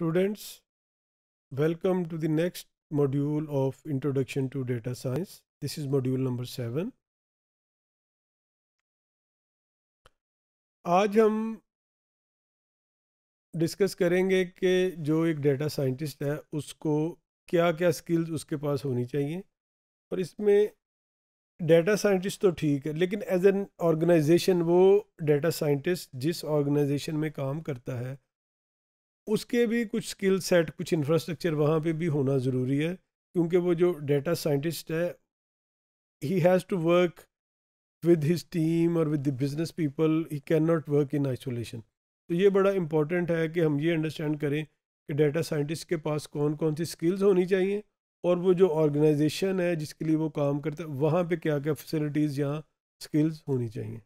Students, welcome to the next module of Introduction to Data Science. This is module number seven. आज हम discuss करेंगे कि जो एक डेटा साइंटिस्ट है उसको क्या क्या स्किल्स उसके पास होनी चाहिए और इसमें डेटा साइंटिस्ट तो ठीक है लेकिन एज एन ऑर्गेनाइजेशन वो डेटा साइंटिस्ट जिस ऑर्गेनाइजेशन में काम करता है उसके भी कुछ स्किल सेट कुछ इंफ्रास्ट्रक्चर वहाँ पे भी होना ज़रूरी है क्योंकि वो जो डेटा साइंटिस्ट है he has to work with his team और with the business people he can not work in isolation तो ये बड़ा इंपॉर्टेंट है कि हम ये अंडरस्टैंड करें कि डेटा साइंटिस्ट के पास कौन कौन सी स्किल्स होनी चाहिए और वो जो ऑर्गेनाइजेशन है जिसके लिए वो काम करता है वहाँ पे क्या क्या फैसिलिटीज़ या स्किल्स होनी चाहिए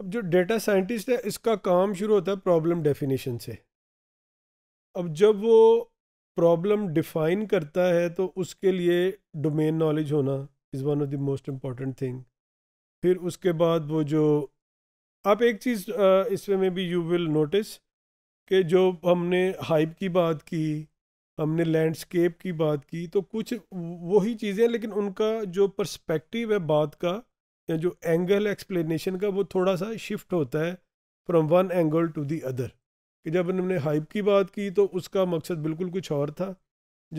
अब जो डेटा साइंटिस्ट है इसका काम शुरू होता है प्रॉब्लम डेफिनेशन से अब जब वो प्रॉब्लम डिफाइन करता है तो उसके लिए डोमेन नॉलेज होना is one of the most important thing फिर उसके बाद वो जो आप एक चीज़ इसमें में भी यू विल नोटिस कि जो हमने हाइप की बात की हमने लैंडस्केप की बात की तो कुछ वही चीज़ें लेकिन उनका जो पर्सपेक्टिव है बात का जो एंगल एक्सप्लेनेशन का वो थोड़ा सा शिफ्ट होता है from one angle to the other कि जब हमने हाइप की बात की तो उसका मकसद बिल्कुल कुछ और था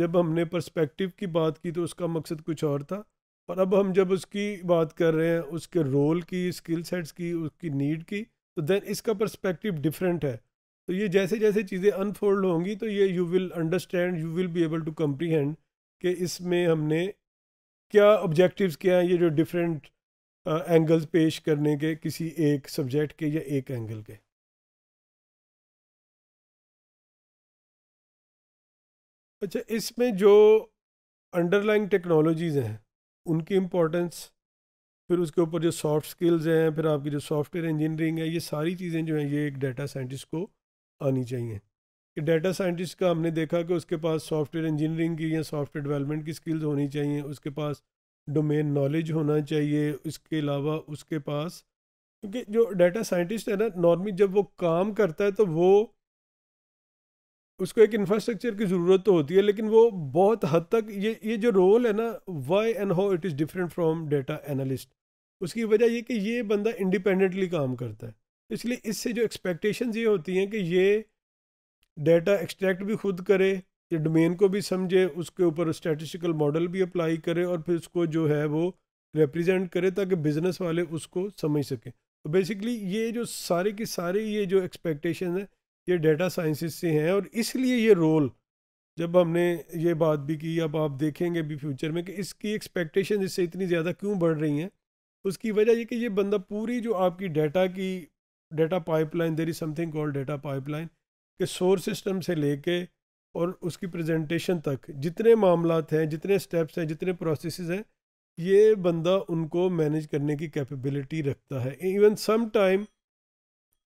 जब हमने पर्सपेक्टिव की बात की तो उसका मकसद कुछ और था और अब हम जब उसकी बात कर रहे हैं उसके रोल की स्किल सेट्स की उसकी नीड की तो देन इसका पर्सपेक्टिव डिफरेंट है तो ये जैसे जैसे चीज़ें अनफोल्ड होंगी तो ये you will understand you will be able to comprehend कि इसमें हमने क्या ऑब्जेक्टिव्स क्या हैं ये जो डिफरेंट एंगल्स पेश करने के किसी एक सब्जेक्ट के या एक एंगल के अच्छा इसमें जो अंडरलाइंग टेक्नोलॉजीज़ हैं उनकी इम्पोर्टेंस फिर उसके ऊपर जो सॉफ्ट स्किल्स हैं फिर आपकी जो सॉफ्टवेयर इंजीनियरिंग है ये सारी चीज़ें जो हैं ये एक डाटा साइंटिस्ट को आनी चाहिए कि डाटा साइंटिस्ट का हमने देखा कि उसके पास सॉफ्टवेयर इंजीनियरिंग की या सॉफ्टवेयर डेवलपमेंट की स्किल्स होनी चाहिए उसके पास डोमेन नॉलेज होना चाहिए इसके अलावा उसके पास क्योंकि जो डाटा साइंटिस्ट है ना नॉर्मली जब वो काम करता है तो वो उसको एक इंफ्रास्ट्रक्चर की ज़रूरत तो होती है लेकिन वो बहुत हद तक ये ये जो रोल है ना why and how it is different from data analyst उसकी वजह ये कि ये बंदा इंडिपेंडेंटली काम करता है इसलिए इससे जो एक्सपेक्टेशंस ये होती हैं कि ये डेटा एक्सट्रैक्ट भी खुद करे कि डोमेन को भी समझे उसके ऊपर स्टैटिस्टिकल मॉडल भी अप्लाई करे और फिर उसको जो है वो रिप्रेजेंट करे ताकि बिजनेस वाले उसको समझ सकें तो बेसिकली ये जो सारे की सारे ये जो एक्सपेक्टेशन है ये डेटा साइंसिस से हैं और इसलिए ये रोल जब हमने ये बात भी की अब आप देखेंगे भी फ्यूचर में कि इसकी एक्सपेक्टेशन इससे इतनी ज़्यादा क्यों बढ़ रही हैं उसकी वजह ये कि ये बंदा पूरी जो आपकी डाटा की data pipeline there is something called data pipeline के सोर्स सिस्टम से लेके और उसकी प्रेजेंटेशन तक जितने मामला हैं जितने स्टेप्स हैं जितने प्रोसेस हैं ये बंदा उनको मैनेज करने की कैपेबिलिटी रखता है इवन सम टाइम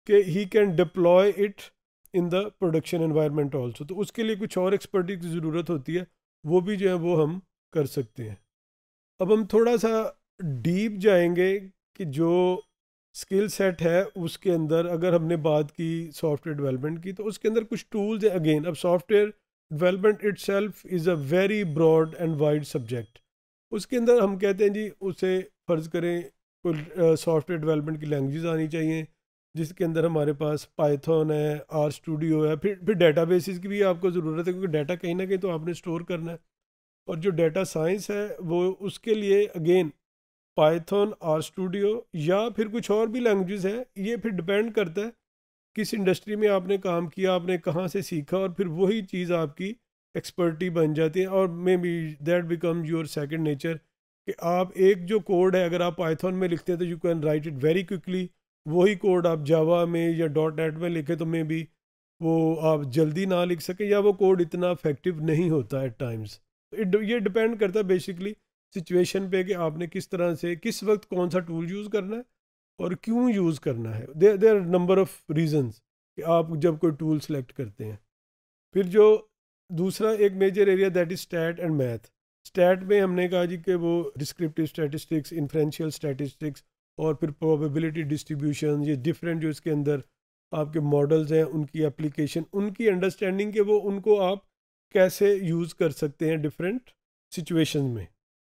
के he can deploy it in the production environment also तो उसके लिए कुछ और एक्सपर्टी की ज़रूरत होती है वो भी जो है वो हम कर सकते हैं अब हम थोड़ा सा डीप जाएंगे कि जो स्किल सेट है उसके अंदर अगर हमने बात की सॉफ्टवेयर डेवलपमेंट की तो उसके अंदर कुछ टूल्स है अगेन अब software development itself is a very broad and wide subject उसके अंदर हम कहते हैं जी उसे फ़र्ज़ करें कोई सॉफ्टवेयर डेवलपमेंट की लैंग्वेज आनी चाहिए जिसके अंदर हमारे पास पाइथन है आर स्टूडियो है फिर फिर डाटा बेसिस की भी आपको ज़रूरत है क्योंकि डाटा कहीं ना कहीं तो आपने स्टोर करना है और जो डाटा साइंस है वो उसके लिए अगेन पाइथन आर स्टूडियो या फिर कुछ और भी लैंग्वेजेस है ये फिर डिपेंड करता है किस इंडस्ट्री में आपने काम किया आपने कहाँ से सीखा और फिर वही चीज़ आपकी एक्सपर्टी बन जाती है और maybe that become your second nature कि आप एक जो कोड है अगर आप पाइथन में लिखते हैं तो you can write it very quickly वही कोड आप जावा में या डॉट नेट में लिखें तो मे बी वो आप जल्दी ना लिख सकें या वो कोड इतना अफेक्टिव नहीं होता एट टाइम्स ये डिपेंड करता है बेसिकली सिचुएशन पे कि आपने किस तरह से किस वक्त कौन सा टूल यूज़ करना है और क्यों यूज़ करना है there there number of reasons कि आप जब कोई टूल सेलेक्ट करते हैं फिर जो दूसरा एक major area that is stat and math stat में हमने कहा जी कि वो डिस्क्रिप्टिव स्टैटिस्टिक्स इन्फ्रेंशियल स्टैटिस्टिक्स और फिर प्रोबेबिलिटी डिस्ट्रीब्यूशन ये डिफरेंट जो इसके अंदर आपके मॉडल्स हैं उनकी एप्लीकेशन उनकी अंडरस्टैंडिंग के वो उनको आप कैसे यूज़ कर सकते हैं डिफरेंट सिचुएशन में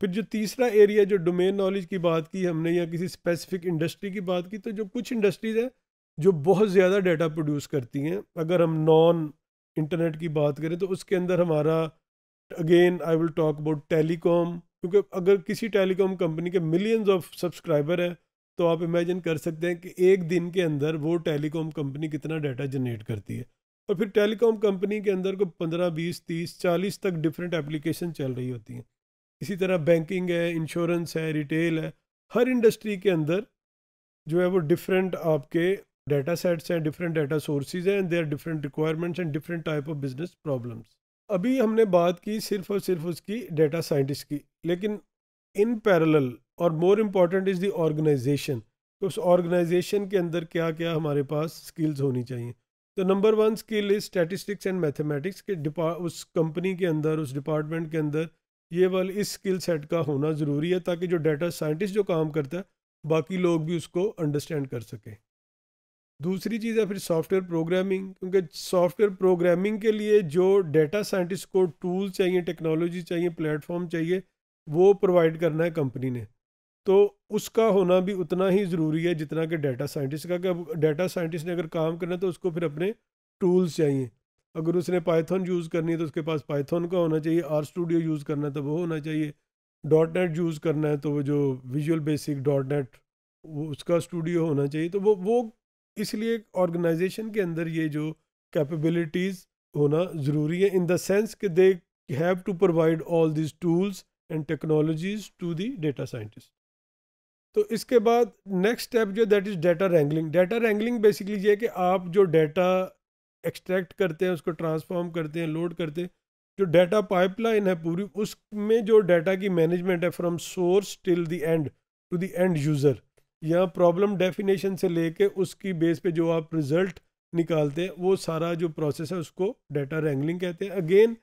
फिर जो तीसरा एरिया जो डोमेन नॉलेज की बात की हमने या किसी स्पेसिफिक इंडस्ट्री की बात की तो जो कुछ इंडस्ट्रीज़ हैं जो बहुत ज़्यादा डाटा प्रोड्यूस करती हैं अगर हम नॉन इंटरनेट की बात करें तो उसके अंदर हमारा again I will talk about telecom क्योंकि अगर किसी टेलीकॉम कंपनी के मिलियंस ऑफ सब्सक्राइबर हैं तो आप इमेजिन कर सकते हैं कि एक दिन के अंदर वो टेलीकॉम कंपनी कितना डाटा जनरेट करती है और फिर टेलीकॉम कंपनी के अंदर को पंद्रह बीस तीस चालीस तक डिफरेंट एप्लीकेशन चल रही होती हैं इसी तरह बैंकिंग है इंश्योरेंस है रिटेल है हर इंडस्ट्री के अंदर जो है वो डिफरेंट आपके डाटा सेट्स हैं डिफरेंट डाटा सोर्सेज हैं and their different requirements and different type of business problems अभी हमने बात की सिर्फ और सिर्फ उसकी डाटा साइंटिस्ट की लेकिन इन पैरल और more important is the organisation तो उस ऑर्गेनाइजेशन के अंदर क्या क्या हमारे पास स्किल्स होनी चाहिए तो number one skill is statistics and mathematics के उस कंपनी के अंदर उस डिपार्टमेंट के अंदर ये वाल इस स्किल सेट का होना ज़रूरी है ताकि जो डाटा साइंटिस्ट जो काम करता है बाकी लोग भी उसको अंडरस्टैंड कर सकें दूसरी चीज़ है फिर सॉफ्टवेयर प्रोग्रामिंग क्योंकि सॉफ्टवेयर प्रोग्रामिंग के लिए जो डाटा साइंटिस्ट को टूल चाहिए टेक्नोलॉजी चाहिए प्लेटफॉर्म चाहिए वो प्रोवाइड करना है कंपनी ने तो उसका होना भी उतना ही ज़रूरी है जितना कि डाटा साइंटिस्ट का कि डाटा साइंटिस्ट ने अगर काम करना है तो उसको फिर अपने टूल्स चाहिए अगर उसने पाइथन यूज़ करनी है तो उसके पास पाइथन का होना चाहिए आर स्टूडियो यूज़ करना है तो वो होना चाहिए डॉट नेट यूज़ करना है तो वो जो विजुअल बेसिक डॉट नेट वो उसका स्टूडियो होना चाहिए तो वो वो इसलिए ऑर्गेनाइजेशन के अंदर ये जो कैपेबिलिटीज़ होना ज़रूरी है इन द सेंस कि they have to provide all this tools and technologies to the data scientist तो इसके बाद नेक्स्ट स्टेप जो that is data wrangling data wrangling basically ये है कि आप जो डाटा एक्सट्रैक्ट करते हैं उसको ट्रांसफॉर्म करते हैं लोड करते हैं जो डाटा पाइपलाइन है पूरी उसमें जो डाटा की मैनेजमेंट है from source till the end to the end user या प्रॉब्लम डेफिनेशन से लेके उसकी बेस पे जो आप रिजल्ट निकालते हैं वो सारा जो प्रोसेस है उसको डाटा रैंगलिंग कहते हैं अगेन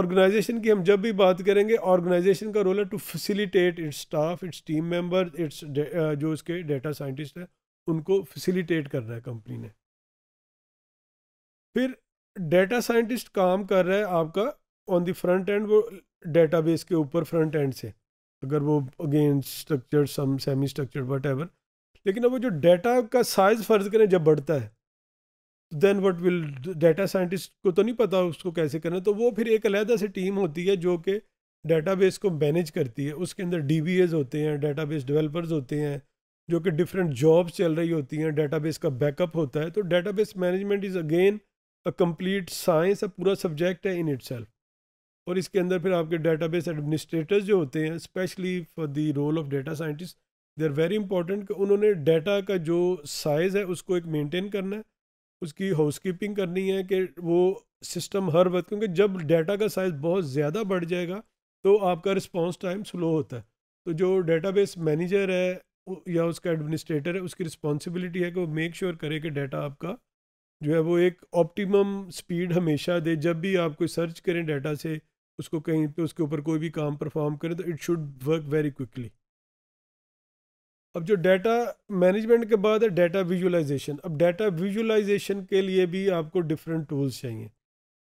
ऑर्गेनाइजेशन की हम जब भी बात करेंगे ऑर्गेनाइजेशन का रोल है to facilitate its staff its team member its जो उसके डाटा साइंटिस्ट हैं उनको फैसिलिटेट करना है कंपनी ने फिर डेटा साइंटिस्ट काम कर रहा है आपका ऑन दी फ्रंट एंड वो डेटा के ऊपर फ्रंट एंड से अगर वो again structure some semi structure whatever लेकिन अब वो जो डेटा का साइज फ़र्ज़ करें जब बढ़ता है then what will data scientist को तो नहीं पता उसको कैसे करना तो वो फिर एक अलहदा से टीम होती है जो कि डेटा को मैनेज करती है उसके अंदर डी होते हैं बेस डेवलपर्स होते हैं जो कि डिफरेंट जॉब्स चल रही होती हैं डेटा का बैकअप होता है तो base management is again a complete science पूरा सब्जेक्ट है इन इट और इसके अंदर फिर आपके डाटा बेस एडमिनिस्ट्रेटर्स जो होते हैं specially for the role of data scientist they are very important कि उन्होंने डेटा का जो साइज़ है उसको एक मेनटेन करना है उसकी हाउस कीपिंग करनी है कि वो सिस्टम हर वक्त क्योंकि जब डेटा का साइज़ बहुत ज़्यादा बढ़ जाएगा तो आपका रिस्पॉन्स टाइम स्लो होता है तो जो डेटाबेस मैनेजर है या उसका एडमिनिस्ट्रेटर है उसकी रिस्पॉन्सिबिलिटी है कि वो मेक श्योर sure करे कि डाटा आपका जो है वो एक ऑप्टिमम स्पीड हमेशा दे जब भी आप कोई सर्च करें डाटा से उसको कहीं पे उसके ऊपर कोई भी काम परफॉर्म करें तो it should work very quickly अब जो डाटा मैनेजमेंट के बाद है डाटा विजुलाइजेशन अब डाटा विजुलाइजेशन के लिए भी आपको डिफरेंट टूल्स चाहिए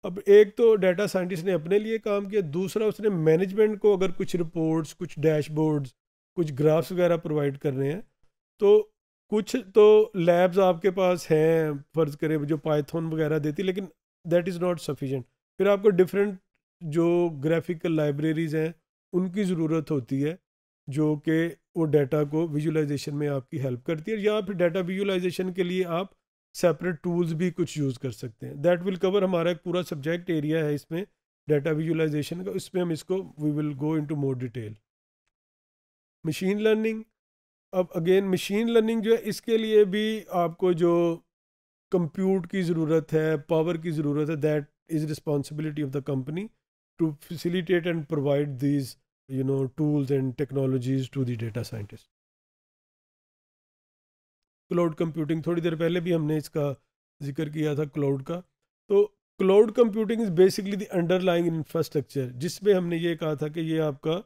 अब एक तो डाटा साइंटिस्ट ने अपने लिए काम किया दूसरा उसने मैनेजमेंट को अगर कुछ रिपोर्ट्स कुछ डैशबोर्ड्स कुछ ग्राफ्स वगैरह प्रोवाइड कर रहे हैं तो कुछ तो लैब्स आपके पास हैं फर्ज करें जो पाइथन वगैरह देती लेकिन दैट इज़ नॉट सफिशेंट फिर आपको डिफरेंट जो ग्राफिकल लाइब्रेरीज़ हैं उनकी ज़रूरत होती है जो कि वो डाटा को विजुलाइजेशन में आपकी हेल्प करती है या फिर डाटा विजुलाइजेशन के लिए आप सेपरेट टूल्स भी कुछ यूज़ कर सकते हैं दैट विल कवर हमारा एक पूरा सब्जेक्ट एरिया है इसमें डाटा विजुलाइजेशन का उसमें हम इसको we will go into more detail machine learning अब अगेन मशीन लर्निंग जो है इसके लिए भी आपको जो कंप्यूट की ज़रूरत है पावर की ज़रूरत है that is responsibility of the company to facilitate and provide these you know tools and technologies to the data scientist cloud computing थोड़ी देर पहले भी हमने इसका जिक्र किया था क्लाउड का तो cloud computing is basically the underlying infrastructure जिसमें हमने ये कहा था कि ये आपका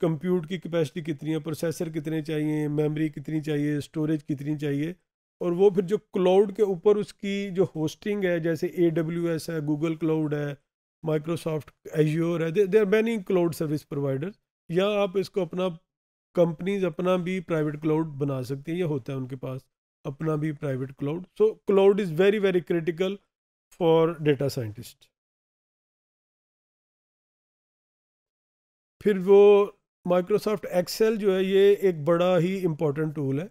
कंप्यूट की कैपेसिटी कितनी है प्रोसेसर कितने चाहिए मेमोरी कितनी चाहिए स्टोरेज कितनी चाहिए और वो फिर जो क्लाउड के ऊपर उसकी जो होस्टिंग है जैसे ए डब्ल्यू एस है गूगल क्लाउड है माइक्रोसॉफ्ट एजियोर है there are many cloud service providers या आप इसको अपना कंपनीज अपना भी प्राइवेट क्लाउड बना सकती हैं या होता है उनके पास अपना भी private cloud so cloud is very very critical for data scientist फिर वो माइक्रोसॉफ्ट एक्सेल जो है ये एक बड़ा ही इंपॉर्टेंट टूल है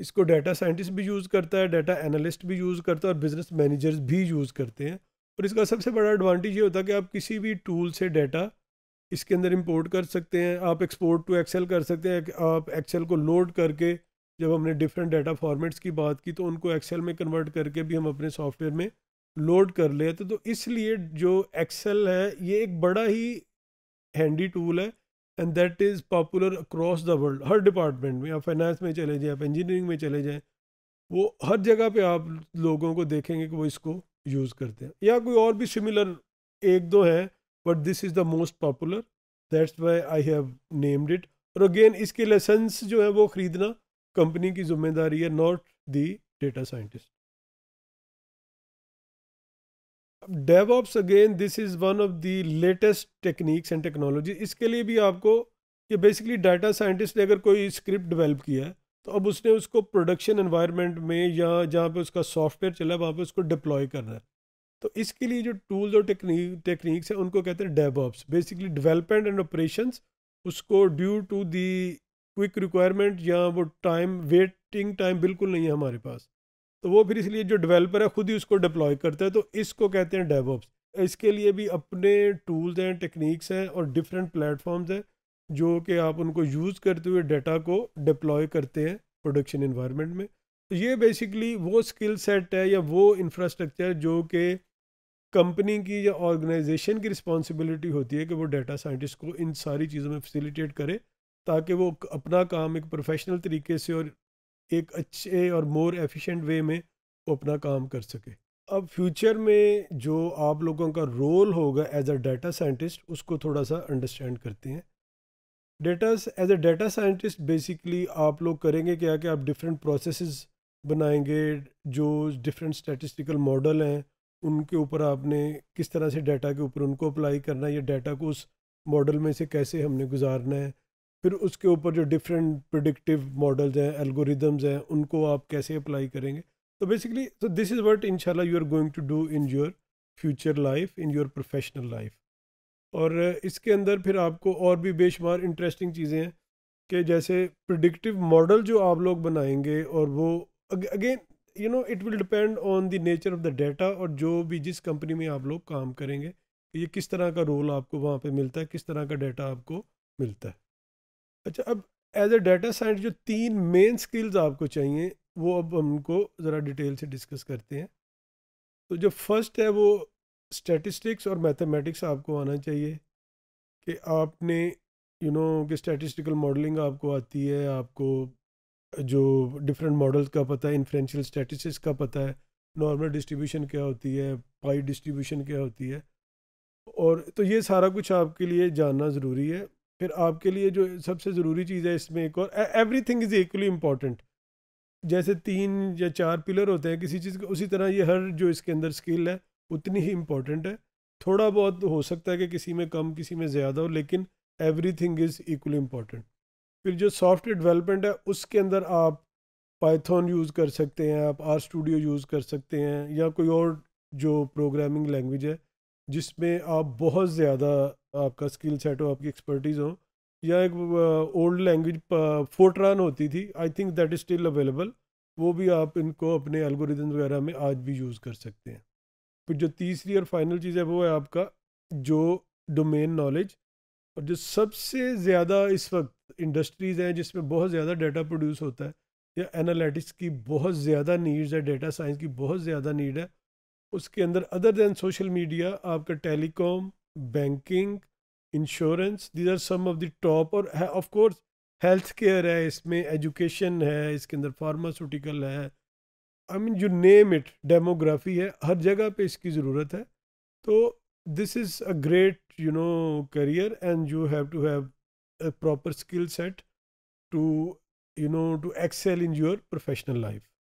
इसको डाटा साइंटिस्ट भी यूज़ करता है डाटा एनालिस्ट भी यूज़ करता है और बिजनेस मैनेजर्स भी यूज़ करते हैं और इसका सबसे बड़ा एडवांटेज ये होता है कि आप किसी भी टूल से डाटा इसके अंदर इंपोर्ट कर सकते हैं आप एक्सपोर्ट टू एक्सेल कर सकते हैं आप एक्सेल को लोड करके जब हमने डिफरेंट डाटा फॉर्मेट्स की बात की तो उनको एक्सेल में कन्वर्ट करके भी हम अपने सॉफ्टवेयर में लोड कर लेते तो इसलिए जो एक्सेल है ये एक बड़ा ही हैंडी टूल है and that is popular across the world हर डिपार्टमेंट में आप फाइनेंस में चले जाएँ आप इंजीनियरिंग में चले जाएँ वो हर जगह पे आप लोगों को देखेंगे कि वो इसको यूज़ करते हैं या कोई और भी सिमिलर एक दो हैं but this is the most popular that's why I have named it और अगेन इसके लाइसेंस जो है वो ख़रीदना कंपनी की जिम्मेदारी है not the data scientist DevOps again this is one of the latest techniques and technology इसके लिए भी आपको ये बेसिकली डाटा साइंटिस्ट ने अगर कोई स्क्रिप्ट डेवलप किया है तो अब उसने उसको प्रोडक्शन एनवायरनमेंट में या जहाँ पे उसका सॉफ्टवेयर चला है वहाँ पर उसको डिप्लॉय करना है तो इसके लिए जो टूल्स और टेक्निक टेक्निक्स हैं उनको कहते हैं DevOps basically development and operation उसको due to the quick requirement या वो टाइम वेटिंग टाइम बिल्कुल नहीं है हमारे पास तो वो फिर इसलिए जो डेवलपर है खुद ही उसको डिप्लॉय करता है तो इसको कहते हैं डेवोप्स इसके लिए भी अपने टूल्स हैं टेक्निक्स हैं और डिफरेंट प्लेटफॉर्म्स हैं जो कि आप उनको यूज़ करते हुए डाटा को डिप्लॉय करते हैं प्रोडक्शन इन्वायरमेंट में तो ये बेसिकली वो स्किल सेट है या वो इंफ्रास्ट्रक्चर जो कि कंपनी की या ऑर्गेनाइजेशन की रिस्पॉन्सिबिलिटी होती है कि वो डाटा साइंटिस्ट को इन सारी चीज़ों में फैसिलिटेट करे ताकि वो अपना काम एक प्रोफेशनल तरीके से और एक अच्छे और मोर एफिशिएंट वे में वो अपना काम कर सके अब फ्यूचर में जो आप लोगों का रोल होगा एज अ डाटा साइंटिस्ट उसको थोड़ा सा अंडरस्टैंड करते हैं data as a data scientist basically आप लोग करेंगे क्या कि आप डिफरेंट प्रोसेस बनाएंगे जो डिफरेंट स्टैटिस्टिकल मॉडल हैं उनके ऊपर आपने किस तरह से डाटा के ऊपर उनको अप्लाई करना है या डाटा को उस मॉडल में से कैसे हमने गुजारना है फिर उसके ऊपर जो डिफरेंट प्रोडिक्टिव मॉडल्स हैं एल्गोरिदम्स हैं उनको आप कैसे अप्लाई करेंगे तो basically so this is what इनशाला you are going to do in your future life in your professional life और इसके अंदर फिर आपको और भी बेशुमार इंटरेस्टिंग चीज़ें हैं कि जैसे प्रिडिक्टिव मॉडल जो आप लोग बनाएंगे और वो again you know it will depend on the nature of the data और जो भी जिस कंपनी में आप लोग काम करेंगे ये किस तरह का रोल आपको वहाँ पे मिलता है किस तरह का डाटा आपको मिलता है अच्छा अब एज ए डाटा साइंस जो तीन मेन स्किल्स आपको चाहिए वो अब हमको ज़रा डिटेल से डिस्कस करते हैं तो जो फर्स्ट है वो स्टैटिस्टिक्स और मैथमेटिक्स आपको आना चाहिए कि आपने यू you नो know, कि स्टैटिस्टिकल मॉडलिंग आपको आती है आपको जो डिफरेंट मॉडल्स का पता है इन्फ्रेंशियल स्टैटिस्टिक्स का पता है नॉर्मल डिस्ट्रीब्यूशन क्या होती है पाई डिस्ट्रीब्यूशन क्या होती है और तो ये सारा कुछ आपके लिए जानना ज़रूरी है फिर आपके लिए जो सबसे ज़रूरी चीज़ है इसमें एक और everything is equally important जैसे तीन या चार पिलर होते हैं किसी चीज़ के उसी तरह ये हर जो इसके अंदर स्किल है उतनी ही इम्पॉर्टेंट है थोड़ा बहुत हो सकता है कि किसी में कम किसी में ज़्यादा हो लेकिन everything is equally important फिर जो सॉफ्टवेयर डेवलपमेंट है उसके अंदर आप पाइथन यूज़ कर सकते हैं आप आर स्टूडियो यूज़ कर सकते हैं या कोई और जो प्रोग्रामिंग लैंग्वेज है जिसमें आप बहुत ज़्यादा आपका स्किल सेट हो आपकी एक्सपर्टीज़ हो या एक ओल्ड लैंग्वेज फोर्ट्रान होती थी I think that is still available वो भी आप इनको अपने एल्गोरिदम वगैरह में आज भी यूज़ कर सकते हैं फिर जो तीसरी और फाइनल चीज़ है वो है आपका जो डोमेन नॉलेज और जो सबसे ज़्यादा इस वक्त इंडस्ट्रीज़ हैं जिसमें बहुत ज़्यादा डाटा प्रोड्यूस होता है या एनालिटिक्स की बहुत ज़्यादा नीड्स है डेटा साइंस की बहुत ज़्यादा नीड है उसके अंदर अदर देन सोशल मीडिया आपका telecom banking insurance these are some of the top और ऑफ कोर्स हेल्थ केयर है इसमें एजुकेशन है इसके अंदर फार्मास्यूटिकल है I mean you name it demography है हर जगह पे इसकी ज़रूरत है तो this is a great you know career and you have to have proper skill set to you know to excel in your professional life